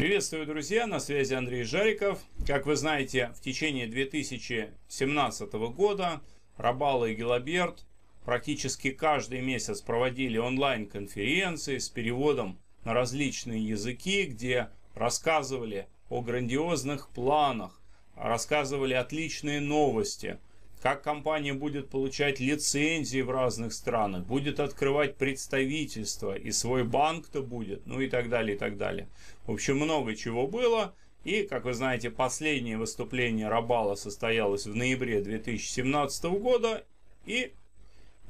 Приветствую, друзья! На связи Андрей Жариков. Как вы знаете, в течение 2017 года Рабала и Гелаберт практически каждый месяц проводили онлайн-конференции с переводом на различные языки, где рассказывали о грандиозных планах, рассказывали отличные новости – как компания будет получать лицензии в разных странах, будет открывать представительство, и свой банк-то будет, ну и так далее, и так далее. В общем, много чего было. И, как вы знаете, последнее выступление Рабала состоялось в ноябре 2017 года, и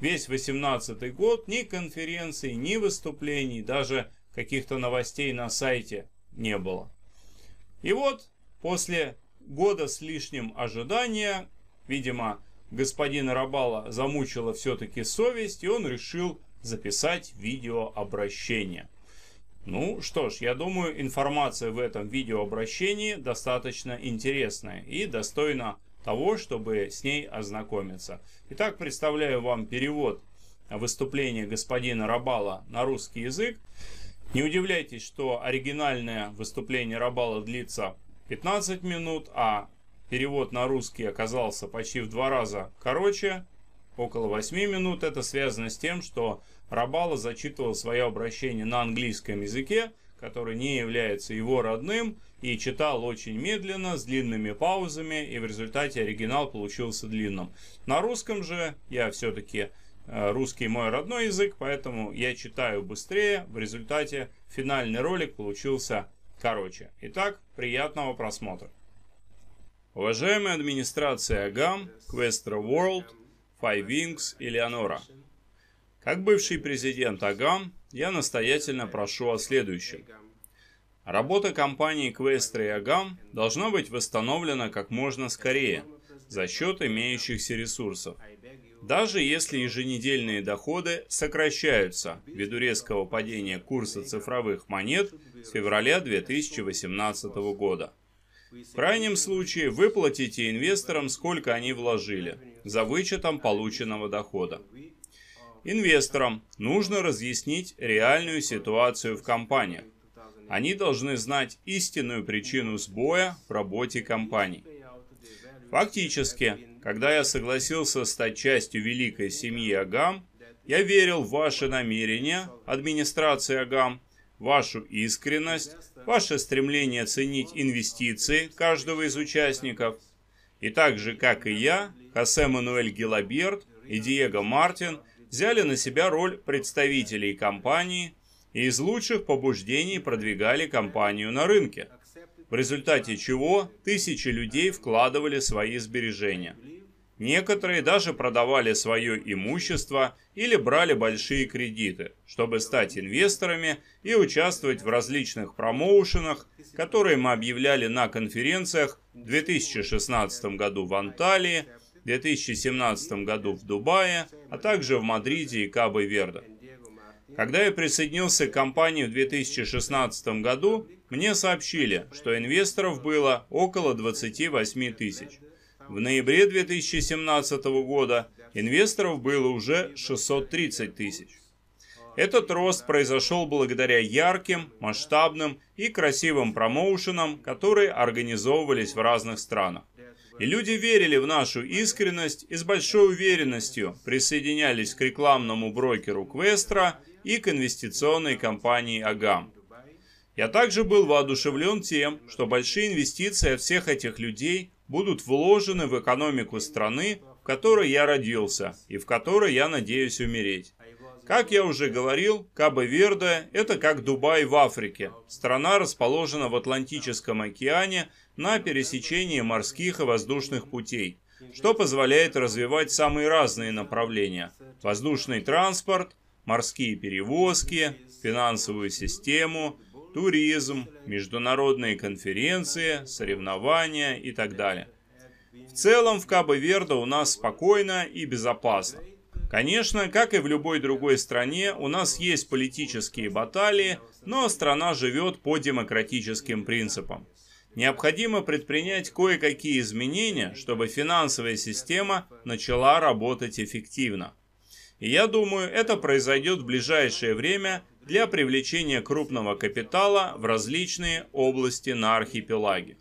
весь 2018 год ни конференций, ни выступлений, даже каких-то новостей на сайте не было. И вот после года с лишним ожидания Видимо, господина Рабала замучила все-таки совесть, и он решил записать видеообращение. Ну что ж, я думаю, информация в этом видеообращении достаточно интересная и достойна того, чтобы с ней ознакомиться. Итак, представляю вам перевод выступления господина Рабала на русский язык. Не удивляйтесь, что оригинальное выступление Рабала длится 15 минут, а Перевод на русский оказался почти в два раза короче, около 8 минут. Это связано с тем, что Рабала зачитывал свое обращение на английском языке, который не является его родным, и читал очень медленно, с длинными паузами, и в результате оригинал получился длинным. На русском же я все-таки э, русский мой родной язык, поэтому я читаю быстрее, в результате финальный ролик получился короче. Итак, приятного просмотра. Уважаемая администрация АГАМ, Questra World, Five Wings и Леонора. Как бывший президент АГАМ, я настоятельно прошу о следующем. Работа компании Questra и АГАМ должна быть восстановлена как можно скорее за счет имеющихся ресурсов. Даже если еженедельные доходы сокращаются ввиду резкого падения курса цифровых монет с февраля 2018 года. В крайнем случае, выплатите инвесторам, сколько они вложили, за вычетом полученного дохода. Инвесторам нужно разъяснить реальную ситуацию в компаниях. Они должны знать истинную причину сбоя в работе компании. Фактически, когда я согласился стать частью великой семьи Агам, я верил в ваши намерения, администрации Агам, вашу искренность, ваше стремление ценить инвестиции каждого из участников. И так же, как и я, Хосе Мануэль Гилаберт и Диего Мартин взяли на себя роль представителей компании и из лучших побуждений продвигали компанию на рынке, в результате чего тысячи людей вкладывали свои сбережения. Некоторые даже продавали свое имущество или брали большие кредиты, чтобы стать инвесторами и участвовать в различных промоушенах, которые мы объявляли на конференциях в 2016 году в Анталии, в 2017 году в Дубае, а также в Мадриде и Кабо-Верде. Когда я присоединился к компании в 2016 году, мне сообщили, что инвесторов было около 28 тысяч. В ноябре 2017 года инвесторов было уже 630 тысяч. Этот рост произошел благодаря ярким, масштабным и красивым промоушенам, которые организовывались в разных странах. И люди верили в нашу искренность и с большой уверенностью присоединялись к рекламному брокеру Квестра и к инвестиционной компании Агам. Я также был воодушевлен тем, что большие инвестиции от всех этих людей будут вложены в экономику страны, в которой я родился и в которой я надеюсь умереть. Как я уже говорил, Кабо-Верде – это как Дубай в Африке. Страна расположена в Атлантическом океане на пересечении морских и воздушных путей, что позволяет развивать самые разные направления – воздушный транспорт, морские перевозки, финансовую систему – туризм, международные конференции, соревнования и так далее. В целом в Кабо-Верде у нас спокойно и безопасно. Конечно, как и в любой другой стране, у нас есть политические баталии, но страна живет по демократическим принципам. Необходимо предпринять кое-какие изменения, чтобы финансовая система начала работать эффективно. И я думаю, это произойдет в ближайшее время для привлечения крупного капитала в различные области на архипелаге.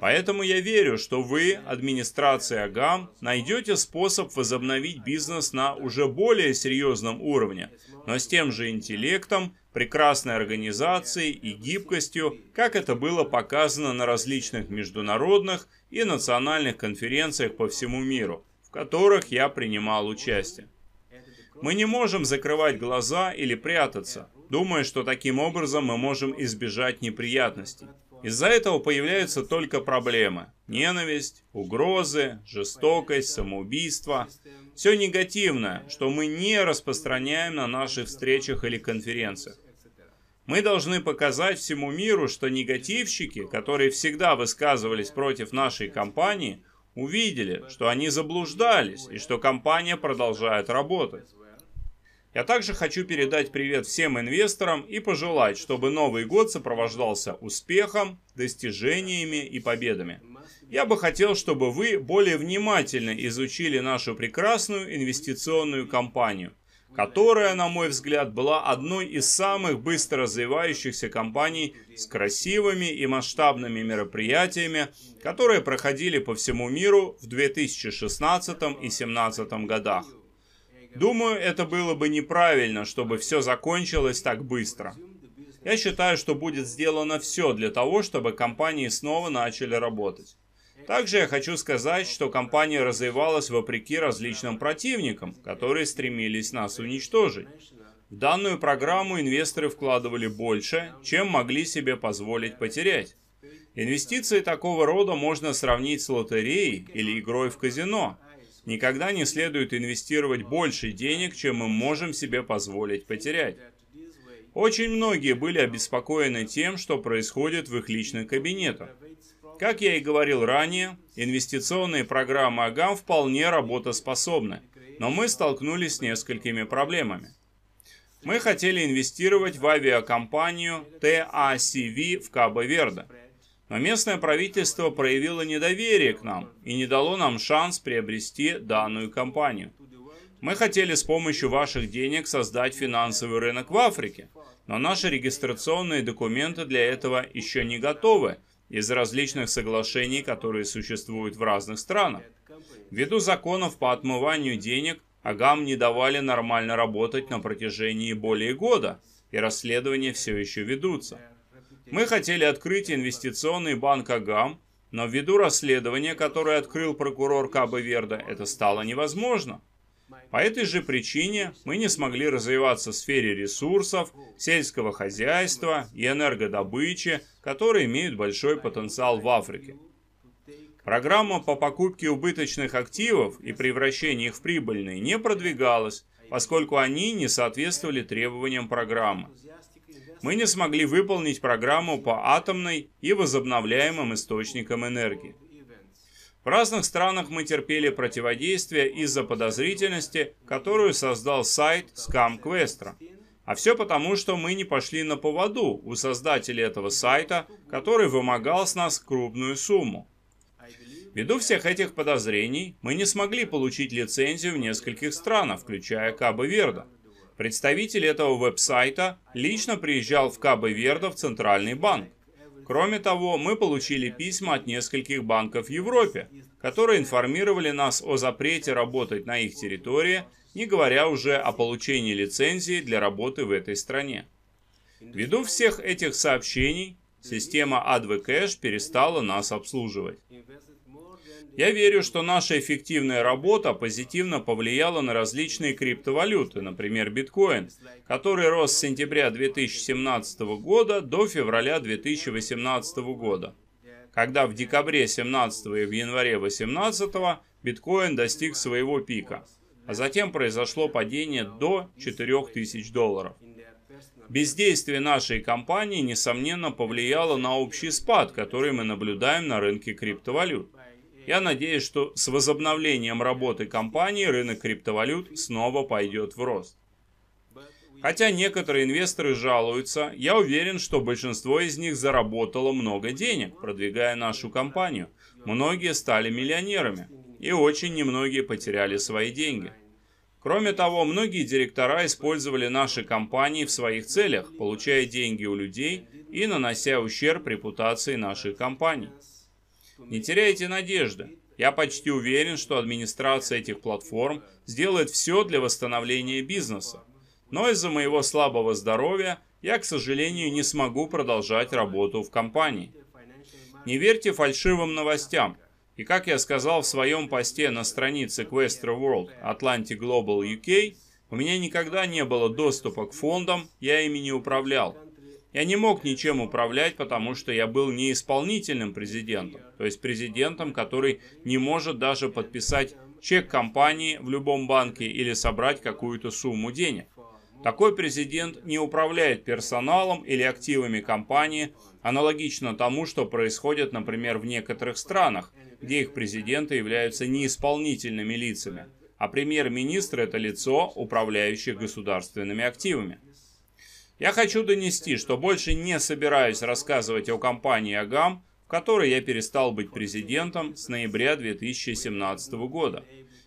Поэтому я верю, что вы, администрация ГАМ, найдете способ возобновить бизнес на уже более серьезном уровне, но с тем же интеллектом, прекрасной организацией и гибкостью, как это было показано на различных международных и национальных конференциях по всему миру, в которых я принимал участие. Мы не можем закрывать глаза или прятаться, думая, что таким образом мы можем избежать неприятностей. Из-за этого появляются только проблемы. Ненависть, угрозы, жестокость, самоубийство. Все негативное, что мы не распространяем на наших встречах или конференциях. Мы должны показать всему миру, что негативщики, которые всегда высказывались против нашей компании, увидели, что они заблуждались и что компания продолжает работать. Я также хочу передать привет всем инвесторам и пожелать, чтобы Новый год сопровождался успехом, достижениями и победами. Я бы хотел, чтобы вы более внимательно изучили нашу прекрасную инвестиционную компанию, которая, на мой взгляд, была одной из самых быстро развивающихся компаний с красивыми и масштабными мероприятиями, которые проходили по всему миру в 2016 и 2017 годах. Думаю, это было бы неправильно, чтобы все закончилось так быстро. Я считаю, что будет сделано все для того, чтобы компании снова начали работать. Также я хочу сказать, что компания развивалась вопреки различным противникам, которые стремились нас уничтожить. В данную программу инвесторы вкладывали больше, чем могли себе позволить потерять. Инвестиции такого рода можно сравнить с лотереей или игрой в казино – Никогда не следует инвестировать больше денег, чем мы можем себе позволить потерять. Очень многие были обеспокоены тем, что происходит в их личных кабинетах. Как я и говорил ранее, инвестиционные программы Агам вполне работоспособны, но мы столкнулись с несколькими проблемами. Мы хотели инвестировать в авиакомпанию TACV а в Кабо-Верде – но местное правительство проявило недоверие к нам и не дало нам шанс приобрести данную компанию. Мы хотели с помощью ваших денег создать финансовый рынок в Африке, но наши регистрационные документы для этого еще не готовы из различных соглашений, которые существуют в разных странах. Ввиду законов по отмыванию денег, Агам не давали нормально работать на протяжении более года, и расследования все еще ведутся. Мы хотели открыть инвестиционный банк Агам, но ввиду расследования, которое открыл прокурор Кабы Верда, это стало невозможно. По этой же причине мы не смогли развиваться в сфере ресурсов, сельского хозяйства и энергодобычи, которые имеют большой потенциал в Африке. Программа по покупке убыточных активов и превращению их в прибыльные не продвигалась, поскольку они не соответствовали требованиям программы мы не смогли выполнить программу по атомной и возобновляемым источникам энергии. В разных странах мы терпели противодействие из-за подозрительности, которую создал сайт Scam Questra. А все потому, что мы не пошли на поводу у создателей этого сайта, который вымогал с нас крупную сумму. Ввиду всех этих подозрений, мы не смогли получить лицензию в нескольких странах, включая Кабо-Верда. Представитель этого веб-сайта лично приезжал в Кабо-Вердо в Центральный банк. Кроме того, мы получили письма от нескольких банков в Европе, которые информировали нас о запрете работать на их территории, не говоря уже о получении лицензии для работы в этой стране. Ввиду всех этих сообщений, система AdvCash перестала нас обслуживать. Я верю, что наша эффективная работа позитивно повлияла на различные криптовалюты, например, биткоин, который рос с сентября 2017 года до февраля 2018 года, когда в декабре 2017 и в январе 2018 биткоин достиг своего пика, а затем произошло падение до 4000 долларов. Бездействие нашей компании, несомненно, повлияло на общий спад, который мы наблюдаем на рынке криптовалют. Я надеюсь, что с возобновлением работы компании рынок криптовалют снова пойдет в рост. Хотя некоторые инвесторы жалуются, я уверен, что большинство из них заработало много денег, продвигая нашу компанию. Многие стали миллионерами, и очень немногие потеряли свои деньги. Кроме того, многие директора использовали наши компании в своих целях, получая деньги у людей и нанося ущерб репутации наших компаний. Не теряйте надежды. Я почти уверен, что администрация этих платформ сделает все для восстановления бизнеса. Но из-за моего слабого здоровья я, к сожалению, не смогу продолжать работу в компании. Не верьте фальшивым новостям. И как я сказал в своем посте на странице Questra World Atlantic Global UK, у меня никогда не было доступа к фондам, я ими не управлял. Я не мог ничем управлять, потому что я был не исполнительным президентом, то есть президентом, который не может даже подписать чек компании в любом банке или собрать какую-то сумму денег. Такой президент не управляет персоналом или активами компании, аналогично тому, что происходит, например, в некоторых странах, где их президенты являются не исполнительными лицами, а премьер-министр – это лицо, управляющее государственными активами. Я хочу донести, что больше не собираюсь рассказывать о компании «Агам», в которой я перестал быть президентом с ноября 2017 года.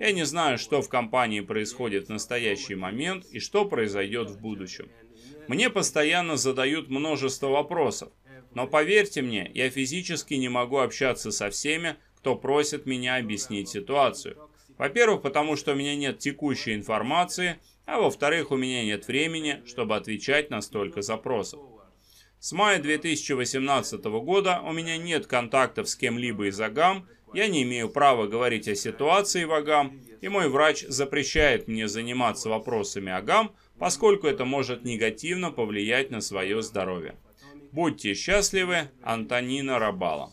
Я не знаю, что в компании происходит в настоящий момент и что произойдет в будущем. Мне постоянно задают множество вопросов, но поверьте мне, я физически не могу общаться со всеми, кто просит меня объяснить ситуацию. Во-первых, потому что у меня нет текущей информации – а во-вторых, у меня нет времени, чтобы отвечать на столько запросов. С мая 2018 года у меня нет контактов с кем-либо из АГАМ, я не имею права говорить о ситуации в АГАМ, и мой врач запрещает мне заниматься вопросами АГАМ, поскольку это может негативно повлиять на свое здоровье. Будьте счастливы, Антонина Рабала.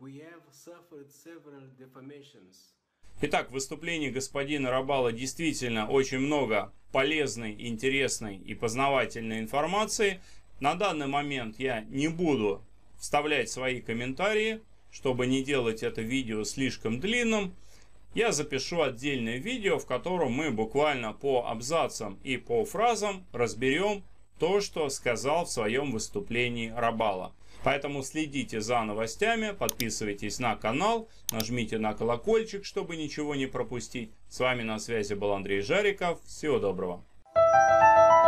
We have suffered several defamations Итак, в выступлении господина Рабала действительно очень много полезной, интересной и познавательной информации. На данный момент я не буду вставлять свои комментарии, чтобы не делать это видео слишком длинным. Я запишу отдельное видео, в котором мы буквально по абзацам и по фразам разберем то, что сказал в своем выступлении Рабала. Поэтому следите за новостями, подписывайтесь на канал, нажмите на колокольчик, чтобы ничего не пропустить. С вами на связи был Андрей Жариков. Всего доброго. Thank you